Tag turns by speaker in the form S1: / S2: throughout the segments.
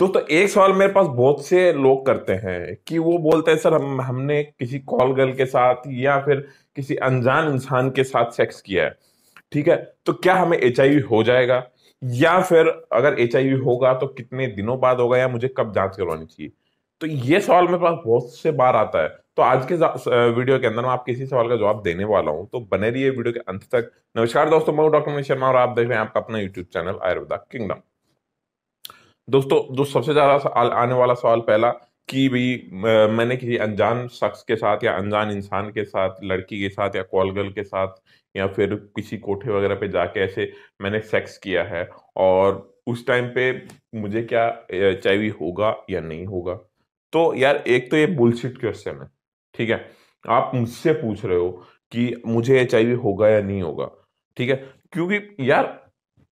S1: दोस्तों एक सवाल मेरे पास बहुत से लोग करते हैं कि वो बोलते हैं सर हम हमने किसी कॉल गर्ल के साथ या फिर किसी अनजान इंसान के साथ सेक्स किया है ठीक है तो क्या हमें एच हो जाएगा या फिर अगर एच होगा तो कितने दिनों बाद होगा या मुझे कब जांच करवानी चाहिए तो ये सवाल मेरे पास बहुत से बार आता है तो आज के वीडियो के अंदर मैं आपके इसी सवाल का जवाब देने वाला हूँ तो बने रहिए वीडियो के अंत तक नमस्कार दोस्तों मैं डॉक्टर शर्मा और आप देख रहे हैं आपका अपना यूट्यूब चैनल आयुर्वेदा किंगडम दोस्तों जो सबसे ज्यादा आने वाला सवाल पहला कि भाई मैंने किसी अनजान शख्स के साथ या अनजान इंसान के साथ लड़की के साथ या कॉल गर्ल के साथ या फिर किसी कोठे वगैरह पे जाके ऐसे मैंने सेक्स किया है और उस टाइम पे मुझे क्या एच होगा या नहीं होगा तो यार एक तो ये बुलशिट क्वेश्चन है ठीक है आप मुझसे पूछ रहे हो कि मुझे एच होगा या नहीं होगा ठीक है क्योंकि यार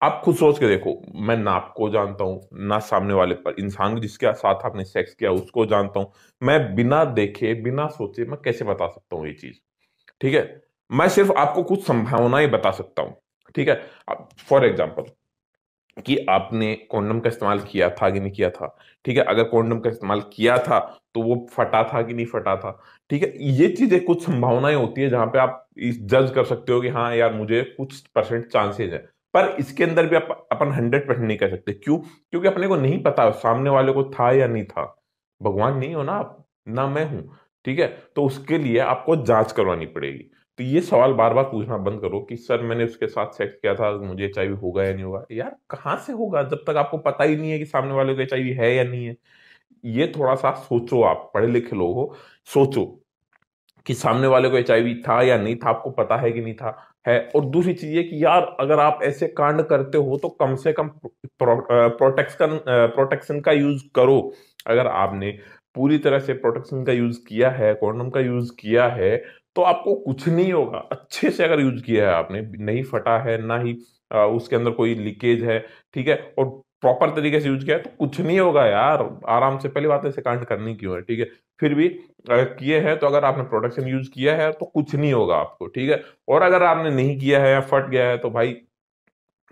S1: आप खुद सोच के देखो मैं ना आपको जानता हूँ ना सामने वाले पर इंसान जिसके साथ आपने सेक्स किया उसको जानता हूँ मैं बिना देखे बिना सोचे मैं कैसे बता सकता हूँ ये चीज ठीक है मैं सिर्फ आपको कुछ संभावनाएं बता सकता हूँ ठीक है फॉर एग्जाम्पल कि आपने कॉन्डम का इस्तेमाल किया था कि नहीं किया था ठीक है अगर कॉन्डम का इस्तेमाल किया था तो वो फटा था कि नहीं फटा था ठीक है ये चीजें कुछ संभावनाएं होती है जहां पे आप जज कर सकते हो कि हाँ यार मुझे कुछ परसेंट चांसेज है पर इसके अंदर भी आप अपन हंड्रेड परसेंट नहीं कह सकते क्यों क्योंकि अपने को नहीं पता सामने वाले को था या नहीं था भगवान नहीं हो ना आप ना मैं हूं ठीक है तो उसके लिए आपको जांच करवानी पड़ेगी तो ये सवाल बार बार पूछना बंद करो कि सर मैंने उसके साथ सेक्स किया था मुझे एच होगा या नहीं होगा यार कहाँ से होगा जब तक आपको पता ही नहीं है कि सामने वाले को एच है या नहीं है ये थोड़ा सा सोचो आप पढ़े लिखे लोग हो सोचो कि सामने वाले को एच था या नहीं था आपको पता है कि नहीं था है और दूसरी चीज ये कि यार अगर आप ऐसे कांड करते हो तो कम से कम प्रोटेक्शन प्रोटेक्शन का यूज करो अगर आपने पूरी तरह से प्रोटेक्शन का यूज किया है कॉन्डम का यूज किया है तो आपको कुछ नहीं होगा अच्छे से अगर यूज किया है आपने नहीं फटा है ना ही उसके अंदर कोई लीकेज है ठीक है और प्रॉपर तरीके से यूज किया तो कुछ नहीं होगा यार आराम से पहली बात ऐसे कांड करनी क्यों है ठीक है फिर भी अगर किए हैं तो अगर आपने प्रोडक्शन यूज किया है तो कुछ नहीं होगा आपको ठीक है और अगर आपने नहीं किया है या फट गया है तो भाई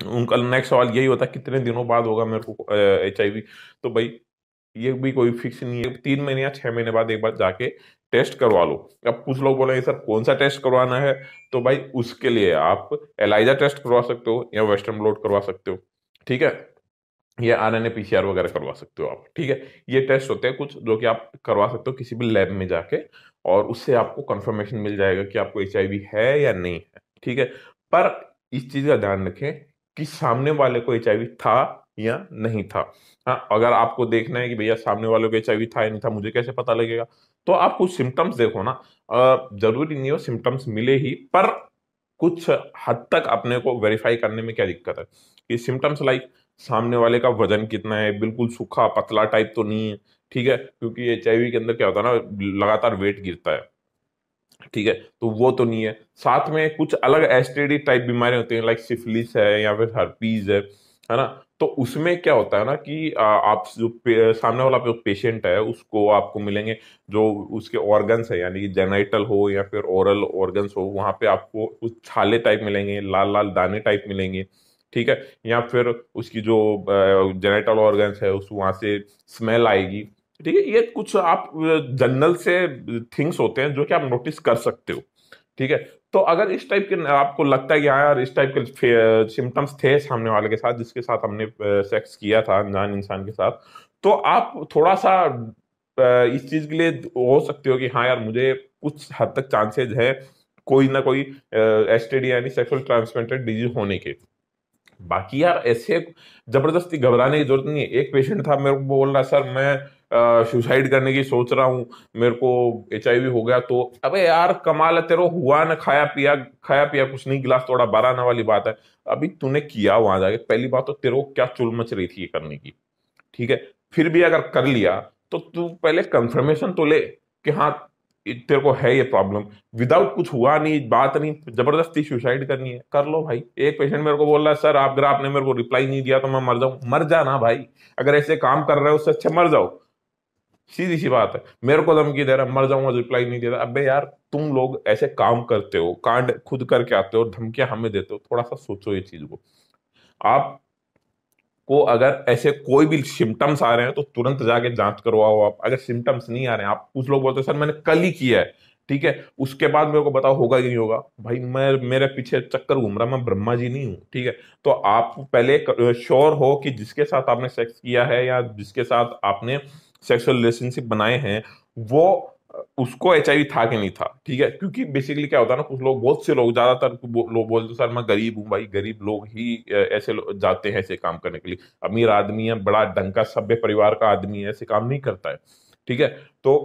S1: उनका नेक्स्ट सवाल यही होता है कितने दिनों बाद होगा मेरे को एच आई वी तो भाई ये भी कोई फिक्स नहीं है तीन महीने या छह महीने बाद एक बार जाके टेस्ट करवा लो अब कुछ लोग बोलेंगे सर कौन सा टेस्ट करवाना है तो भाई उसके लिए आप एलाइजा टेस्ट करवा सकते हो या वेस्टर्न ब्लॉड करवा सकते हो ठीक है ये R N A P C R वगैरह करवा सकते हो आप ठीक है ये टेस्ट होते हैं कुछ जो कि आप करवा सकते हो किसी भी लैब में जाके और उससे आपको कंफर्मेशन मिल जाएगा कि आपको एच है या नहीं है ठीक है पर इस चीज़ का ध्यान रखें कि सामने वाले को एच था या नहीं था हाँ अगर आपको देखना है कि भैया सामने वाले को एच था या नहीं था मुझे कैसे पता लगेगा तो आप कुछ सिम्टम्स देखो ना जरूरी नहीं हो सिम्टम्स मिले ही पर कुछ हद तक अपने को वेरीफाई करने में क्या दिक्कत है ये सिम्टम्स लाइक सामने वाले का वजन कितना है बिल्कुल सूखा पतला टाइप तो नहीं है ठीक है क्योंकि एच के अंदर क्या होता है ना लगातार वेट गिरता है ठीक है तो वो तो नहीं है साथ में कुछ अलग एस्टेडी टाइप बीमारियां होती हैं लाइक सिफिलिस है या फिर हर्पीज है है ना तो उसमें क्या होता है ना कि आप जो सामने वाला जो पेशेंट है उसको आपको मिलेंगे जो उसके ऑर्गन्स है यानी कि जेनाइटल हो या फिर ओरल ऑर्गन्स हो वहाँ पे आपको कुछ छाले टाइप मिलेंगे लाल लाल दाने टाइप मिलेंगे ठीक है या फिर उसकी जो जेनेटल ऑर्गन्स है उस वहाँ से स्मेल आएगी ठीक है ये कुछ आप जनरल से थिंग्स होते हैं जो कि आप नोटिस कर सकते हो ठीक है तो अगर इस टाइप के आपको लगता है कि हाँ यार इस टाइप के सिम्टम्स थे सामने वाले के साथ जिसके साथ हमने सेक्स किया था अनजान इंसान के साथ तो आप थोड़ा सा इस चीज के लिए हो सकते हो कि हाँ यार मुझे कुछ हद तक चांसेज है कोई ना कोई एस यानी सेक्सुअल ट्रांसमिटेड डिजीज होने के बाकी यार ऐसे जबरदस्ती घबराने की जरूरत नहीं है एक पेशेंट था मेरे को बोल रहा सर मैं सुसाइड करने की सोच रहा हूँ मेरे को एच हो गया तो अबे यार कमाल है तेरे हुआ ना खाया पिया खाया पिया कुछ नहीं गिलास थोड़ा बारह ना वाली बात है अभी तूने किया वहां जाके पहली बात तो तेरे को क्या चुल मच रही थी ये करने की ठीक है फिर भी अगर कर लिया तो तू पहले कंफर्मेशन तो ले कि हाँ तेरे को है ये प्रॉब्लम विदाउट कुछ हुआ नहीं बात नहीं जबरदस्ती सुसाइड करनी है कर लो भाई एक पेशेंट मेरे को बोल रहा है सर आप अगर आपने मेरे को रिप्लाई नहीं दिया तो मैं मर जाऊं मर जा ना भाई अगर ऐसे काम कर रहे हो उससे अच्छा मर जाओ सीधी सी बात है मेरे को धमकी दे रहा मर जाऊंगा रिप्लाई नहीं दे रहा अबे यार तुम लोग ऐसे काम करते हो कांड खुद करके आते हो धमकियां हमें देते हो थोड़ा सा सोचो ये चीज को आप को अगर ऐसे कोई भी सिम्टम्स आ रहे हैं तो तुरंत जाके जांच करवाओ आप अगर सिम्टम्स नहीं आ रहे हैं आप कुछ लोग बोलते हैं सर मैंने कल ही किया है ठीक है उसके बाद मेरे को बताओ होगा कि नहीं होगा भाई मैं मेरे पीछे चक्कर घूम रहा मैं ब्रह्मा जी नहीं हूँ ठीक है तो आप पहले श्योर हो कि जिसके साथ आपने सेक्स किया है या जिसके साथ आपने सेक्सुअल रिलेशनशिप बनाए हैं वो उसको एच था कि नहीं था ठीक है क्योंकि बेसिकली क्या होता है ना कुछ लोग बहुत से लोग ज्यादातर लोग बोलते सर मैं गरीब हूँ भाई गरीब लोग ही ऐसे लो, जाते हैं ऐसे काम करने के लिए अमीर आदमी है बड़ा डंका सभ्य परिवार का आदमी है ऐसे काम नहीं करता है ठीक है तो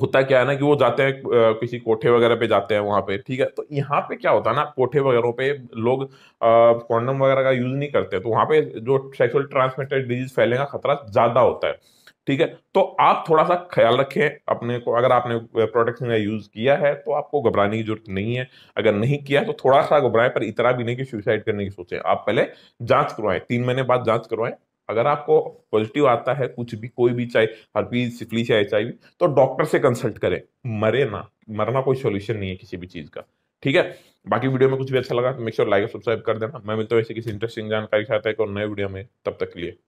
S1: होता क्या है ना कि वो जाते हैं किसी कोठे वगैरह पे जाते हैं वहाँ पे ठीक है तो यहाँ पे क्या होता है ना कोठे वगैरह पे लोग कॉन्डम वगैरह का यूज नहीं करते तो वहाँ पे जो सेक्सुअल ट्रांसमिटेड डिजीज फैलने का खतरा ज्यादा होता है ठीक है तो आप थोड़ा सा ख्याल रखें अपने को अगर आपने प्रोडक्ट का यूज़ किया है तो आपको घबराने की जरूरत नहीं है अगर नहीं किया तो थोड़ा सा घबराएं पर इतना भी नहीं कि सुसाइड करने की सोचें आप पहले जांच करवाएं तीन महीने बाद जांच करवाएं अगर आपको पॉजिटिव आता है कुछ भी कोई भी चाहे हरपीज चाहे चाहे एच तो डॉक्टर से कंसल्ट करें मरे ना मरना कोई सोल्यूशन नहीं है किसी भी चीज़ का ठीक है बाकी वीडियो में कुछ भी अच्छा लगा तो मेक श्योर लाइक और सब्सक्राइब कर देना मैं मिलता हूँ ऐसे किसी इंटरेस्टिंग जानकारी के साथ एक और नए वीडियो में तब तक के लिए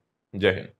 S1: जय हिंद